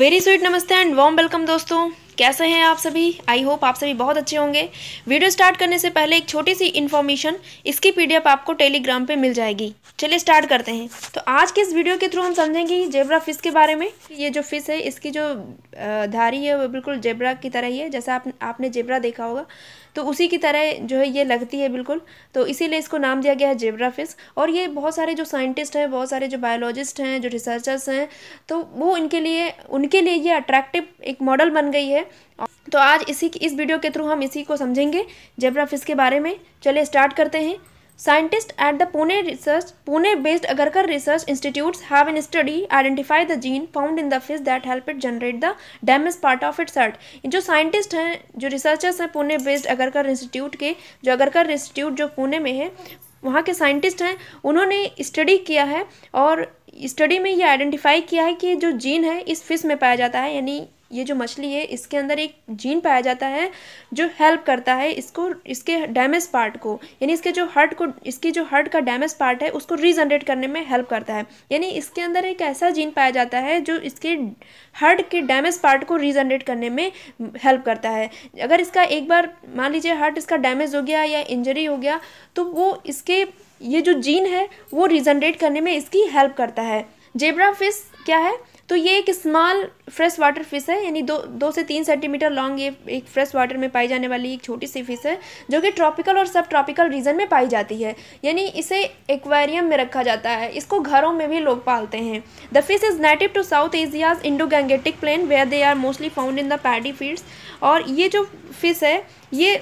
Very sweet नमस्ते and warm welcome दोस्तों कैसे हैं आप सभी आई होप आप सभी बहुत अच्छे होंगे वीडियो स्टार्ट करने से पहले एक छोटी सी इन्फॉर्मेशन इसकी पीडीएफ आपको टेलीग्राम पे मिल जाएगी चलिए स्टार्ट करते हैं तो आज के इस वीडियो के थ्रू हम समझेंगे जेबरा फिश के बारे में ये जो फिश है इसकी जो धारी है वो बिल्कुल जेबरा की तरह ही है जैसा आप, आपने जेबरा देखा होगा तो उसी की तरह जो है ये लगती है बिल्कुल तो इसीलिए इसको नाम दिया गया है जेबरा फिश और ये बहुत सारे जो साइंटिस्ट हैं बहुत सारे जो बायोलॉजिस्ट हैं जो रिसर्चर्स हैं तो वो इनके लिए उनके लिए ये अट्रैक्टिव एक मॉडल बन गई है तो आज इसी इस वीडियो के थ्रू हम इसी को समझेंगे जेबरा फिश के बारे में चलिए स्टार्ट करते हैं scientist at the Pune research Pune based Agharkar Research Institute have an study identify the gene found in the fish that help it generate the damage part of it सर्ट जो साइंटिस्ट हैं जो रिसर्चर्स हैं पुणे बेस्ड अगरकर इंस्टीट्यूट के जो Agarkar institute जो पुणे में है वहाँ के साइंटिस्ट हैं उन्होंने स्टडी किया है और स्टडी में ये आइडेंटिफाई किया है कि जो जीन है इस फिश में पाया जाता है यानी ये जो मछली है इसके अंदर एक जीन पाया जाता है जो हेल्प करता है इसको इसके डैमेज पार्ट को यानी इसके जो हर्ट को इसकी जो हर्ट का डैमेज पार्ट है उसको रीजनरेट करने में हेल्प करता है यानी इसके अंदर एक ऐसा जीन पाया जाता है जो इसके हर्ट के डैमेज पार्ट को रीजनरेट करने में हेल्प करता है अगर इसका एक बार मान लीजिए हर्ट इसका डैमेज हो गया या इंजरी हो गया तो वो इसके ये जो जीन है वो रीजनरेट करने में इसकी हेल्प करता है जेबरा फिश क्या है तो ये एक स्मॉल फ्रेश वाटर फिश है यानी दो दो से तीन सेंटीमीटर लॉन्ग ये एक फ्रेश वाटर में पाई जाने वाली एक छोटी सी फिश है जो कि ट्रॉपिकल और सब ट्रॉपिकल रीजन में पाई जाती है यानी इसे एक्वेरियम में रखा जाता है इसको घरों में भी लोग पालते हैं the fish is native to South Asia's Indo Gangetic plain where they are mostly found in the paddy fields और ये जो फिश है ये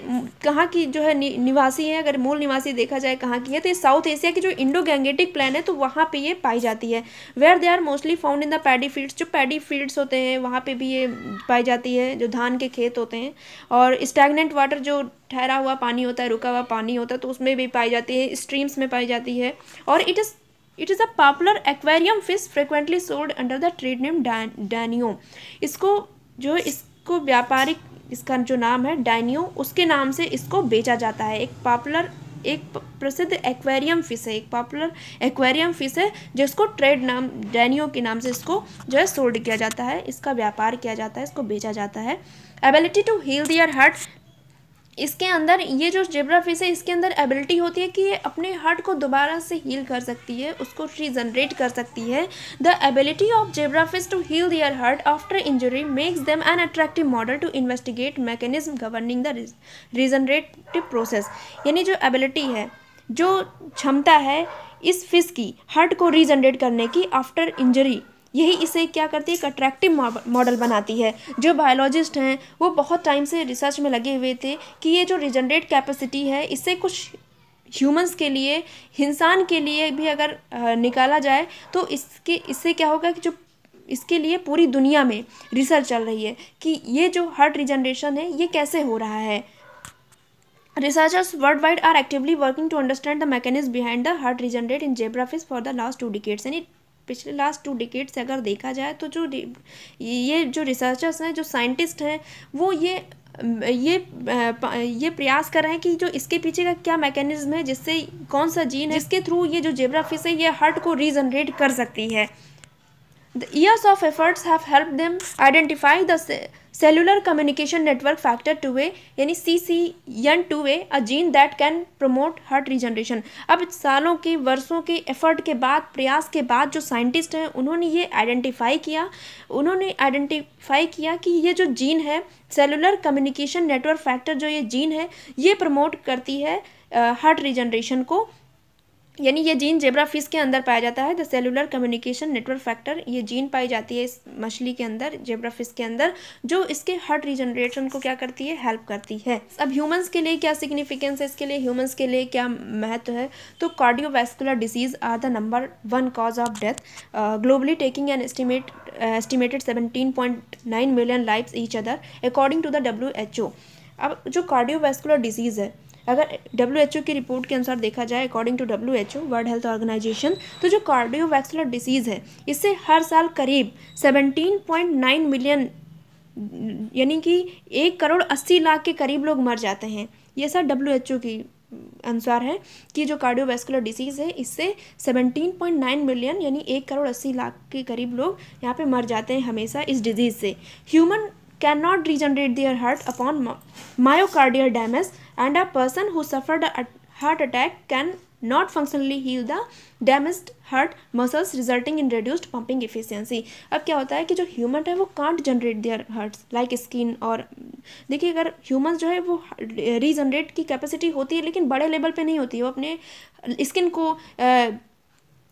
कहाँ की जो है नि, निवासी है अगर मूल निवासी देखा जाए कहाँ की है तो ये साउथ एशिया की जो इंडो गैंगेटिक प्लान है तो वहाँ पे ये पाई जाती है where they are mostly found in the paddy fields जो पैडी फील्ड्स होते हैं वहाँ पे भी ये पाई जाती है जो धान के खेत होते हैं और स्टैगनेंट वाटर जो ठहरा हुआ पानी होता है रुका हुआ पानी होता है तो उसमें भी पाई जाती है स्ट्रीम्स में पाई जाती है और it is it is a popular aquarium fish frequently sold under the trade name danio इसको जो इसको व्यापारिक इसका जो नाम है डाइनियो उसके नाम से इसको बेचा जाता है एक पॉपुलर एक प्रसिद्ध एक्वेरियम फिश है एक पॉपुलर एक्वेरियम फिश है जिसको ट्रेड नाम डैनियो के नाम से इसको जो है सोल्ड किया जाता है इसका व्यापार किया जाता है इसको बेचा जाता है ability to heal their heart इसके अंदर ये जो जेब्रा फिश है इसके अंदर एबिलिटी होती है कि ये अपने हार्ट को दोबारा से हील कर सकती है उसको रीजनरेट कर सकती है the ability of zebra fish to heal their heart after injury makes them an attractive model to investigate mechanism governing the regenerative process यानी जो एबिलिटी है जो क्षमता है इस फिश की हार्ट को रीजनरेट करने की आफ्टर इंजरी यही इसे क्या करती है एक अट्रैक्टिव मॉडल बनाती है जो बायोलॉजिस्ट हैं वो बहुत टाइम से रिसर्च में लगे हुए थे कि ये जो रिजनरेट कैपेसिटी है इससे कुछ ह्यूमंस के लिए इंसान के लिए भी अगर निकाला जाए तो इसके इससे क्या होगा कि जो इसके लिए पूरी दुनिया में रिसर्च चल रही है कि ये जो हार्ट रिजनरेशन है ये कैसे हो रहा है Researchers world wide are actively working to understand mechanism behind the heart regenerate in zebrafish for the last two decades and it पिछले लास्ट टू डिकेट से अगर देखा जाए तो जो ये जो रिसर्चर्स हैं जो साइंटिस्ट हैं वो ये ये ये प्रयास कर रहे हैं कि जो इसके पीछे का क्या मैकेनिज्म है जिससे कौन सा जीन है इसके थ्रू ये जो जेबरा फिश है ये हार्ट को रीजनरेट कर सकती है the years of efforts have help them identify the cellular communication network factor two way यानी C C two way a gene that can promote heart regeneration अब सालों के वर्षों के एफर्ट के बाद प्रयास के बाद जो साइंटिस्ट हैं उन्होंने ये आइडेंटिफाई किया उन्होंने आइडेंटिफाई किया कि ये जो जीन है सेलुलर कम्युनिकेशन नेटवर्क फैक्टर जो ये जीन है ये प्रमोट करती है हार्ट uh, रिजनरेशन को यानी ये जीन जेब्रा फिश के अंदर पाया जाता है the cellular communication network factor ये जीन पाई जाती है इस मछली के अंदर जेब्रा फिश के अंदर जो इसके हार्ट रिजनरेशन को क्या करती है हेल्प करती है अब ह्यूमंस के लिए क्या सिग्निफिकेंस है इसके लिए ह्यूमंस के लिए क्या महत्व है तो cardiovascular diseases are the number one cause of death globally taking an estimate estimated seventeen point nine million life each other according to the W H O अब जो कार्डियोवेस्कुलर डिजीज है अगर डब्ल्यू की रिपोर्ट के अनुसार देखा जाए according to W H world health organization तो जो वैक्सुलर डिसीज़ है इससे हर साल करीब 17.9 मिलियन यानी कि एक करोड़ अस्सी लाख के करीब लोग मर जाते हैं ये सर डब्ल्यू की अनुसार है कि जो कार्डियोवैस्कुलर डिसीज़ है इससे 17.9 मिलियन यानी एक करोड़ अस्सी लाख के करीब लोग यहाँ पे मर जाते हैं हमेशा इस डिजीज़ से human can not regenerate their heart upon myocardial damage and a person who suffered a heart attack can not functionally heal the damaged heart muscles resulting in reduced pumping efficiency अब क्या होता है कि जो human है वो can't generate their hearts like skin और देखिए अगर ह्यूमन जो है वो रीजनरेट की कैपेसिटी होती है लेकिन बड़े लेवल पे नहीं होती है वो अपने स्किन को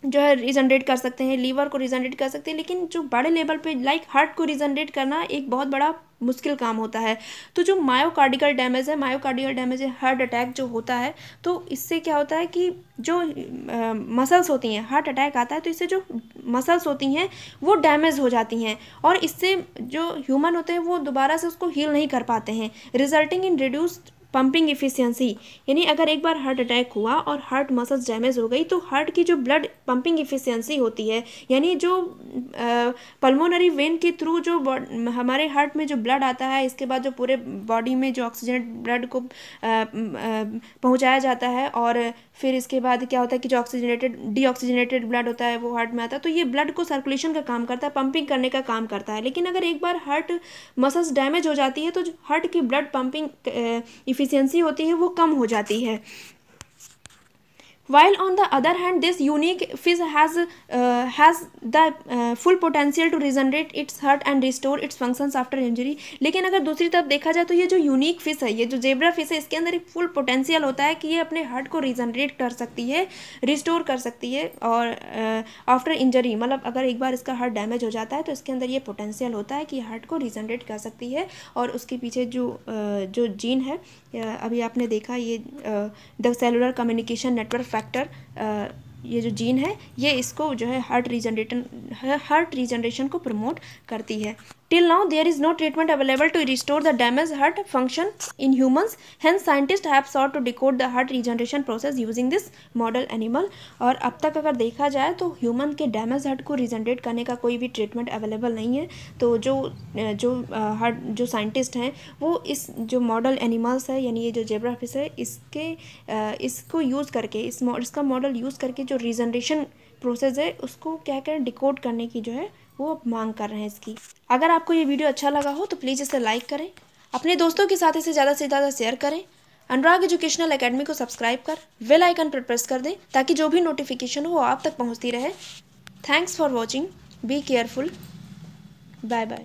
जो है रिजनरेट कर सकते हैं लीवर को रिजनरेट कर सकते हैं लेकिन जो बड़े लेवल पे लाइक हार्ट को रिजनरेट करना एक बहुत बड़ा मुश्किल काम होता है तो जो मायोकार्डिकल डैमेज है मायोकार्डिकल डैमेज है हार्ट अटैक जो होता है तो इससे क्या होता है कि जो मसल्स होती हैं हार्ट अटैक आता है तो इससे जो मसल्स होती हैं वो डैमेज हो जाती हैं और इससे जो ह्यूमन होते हैं वो दोबारा से उसको हील नहीं कर पाते हैं resulting in reduced pumping efficiency यानी अगर एक बार हार्ट अटैक हुआ और हार्ट मसल्स डैमेज हो गई तो हार्ट की जो ब्लड पंपिंग इफिशियंसी होती है यानी जो पल्मोनरी वेन के थ्रू जो हमारे हार्ट में जो ब्लड आता है इसके बाद जो पूरे बॉडी में जो ऑक्सीजन ब्लड को पहुँचाया जाता है और फिर इसके बाद क्या होता है कि जो ऑक्सीजनेटेड डीऑक्सीजनेटेड ब्लड होता है वो हार्ट में आता है तो ये ब्लड को सर्कुलेशन का काम करता है पंपिंग करने का काम करता है लेकिन अगर एक बार हार्ट मसल्स डैमेज हो जाती है तो हार्ट की ब्लड पंपिंग डिफिशियंसी होती है वो कम हो जाती है while on the other hand this unique fish has uh, the full potential to potential its heart and restore its function after injury लेकिन अगर दूसरी तरफ देखा जाए तो ये जो यूनिक फिस है ये जो जेबरा फिस है इसके अंदर एक फुल पोटेंशियल होता है कि ये अपने हर्ट को रिजनरेट कर सकती है रिस्टोर कर सकती है और आफ्टर uh, इंजरी मतलब अगर एक बार इसका हर्ट डैमेज हो जाता है तो इसके अंदर ये पोटेंशियल होता है कि हर्ट को रिजनरेट कर सकती है और उसके पीछे जो uh, जो जीन है अभी आपने देखा ये the cellular communication network factor uh, ये जो जीन है ये इसको जो है हार्ट रीजनरेटन हार्ट रीजनरेशन को प्रमोट करती है Till now, there is no treatment available to restore the damaged heart function in humans. Hence, scientists have sought to decode the heart regeneration process using this model animal. और अब तक अगर देखा जाए तो ह्यूमन के डैमेज हार्ट को regenerate करने का कोई भी ट्रीटमेंट अवेलेबल नहीं है तो जो जो हार्ट जो साइंटिस्ट हैं वो इस जो मॉडल एनिमल्स है यानी ये जो जेब्राफिस है इसके इसको यूज़ करके इस इसका मॉडल यूज़ करके जो रिजनरेशन प्रोसेस है उसको क्या करें डिकोड करने की जो है वो अब मांग कर रहे हैं इसकी अगर आपको ये वीडियो अच्छा लगा हो तो प्लीज़ इसे लाइक करें अपने दोस्तों के साथ इसे ज़्यादा से ज़्यादा शेयर करें अनुराग एजुकेशनल एकेडमी को सब्सक्राइब कर वेल आइकन पर प्रेस कर दें ताकि जो भी नोटिफिकेशन हो आप तक पहुंचती रहे thanks for watching be careful bye bye